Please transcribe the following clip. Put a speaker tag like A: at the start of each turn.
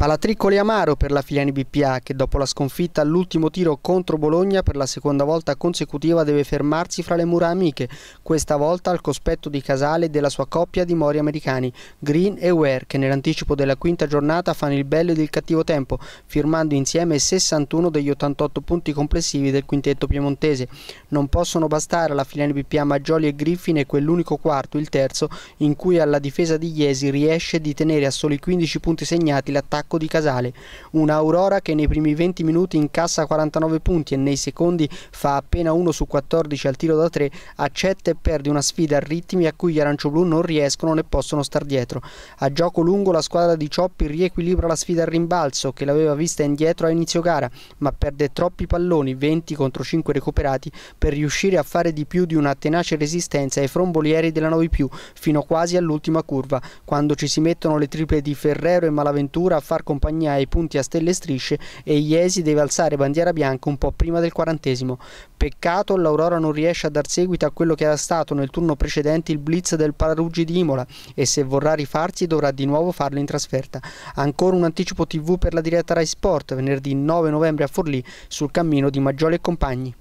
A: Palatricoli amaro per la Filiani BPA che dopo la sconfitta all'ultimo tiro contro Bologna per la seconda volta consecutiva deve fermarsi fra le mura amiche, questa volta al cospetto di Casale e della sua coppia di mori americani, Green e Ware, che nell'anticipo della quinta giornata fanno il bello ed il cattivo tempo, firmando insieme 61 degli 88 punti complessivi del quintetto piemontese. Non possono bastare alla Filiani BPA Maggioli e Griffin e quell'unico quarto, il terzo, in cui alla difesa di Iesi riesce di tenere a soli 15 punti segnati l'attacco Sacco di Casale, una Aurora che nei primi 20 minuti incassa 49 punti e nei secondi fa appena 1 su 14 al tiro da 3, accetta e perde una sfida a ritmi a cui gli arancioblu non riescono né possono star dietro. A gioco lungo la squadra di Cioppi riequilibra la sfida al rimbalzo che l'aveva vista indietro a inizio gara, ma perde troppi palloni, 20 contro 5 recuperati, per riuscire a fare di più di una tenace resistenza ai frombolieri della 9 più, fino quasi all'ultima curva, quando ci si mettono le triple di Ferrero e Malaventura a far far compagnia ai punti a stelle e strisce e Iesi deve alzare bandiera bianca un po' prima del quarantesimo. Peccato l'Aurora non riesce a dar seguito a quello che era stato nel turno precedente il blitz del Paruggi di Imola e se vorrà rifarsi dovrà di nuovo farlo in trasferta. Ancora un anticipo TV per la diretta Rai Sport venerdì 9 novembre a Forlì sul cammino di Maggioli e compagni.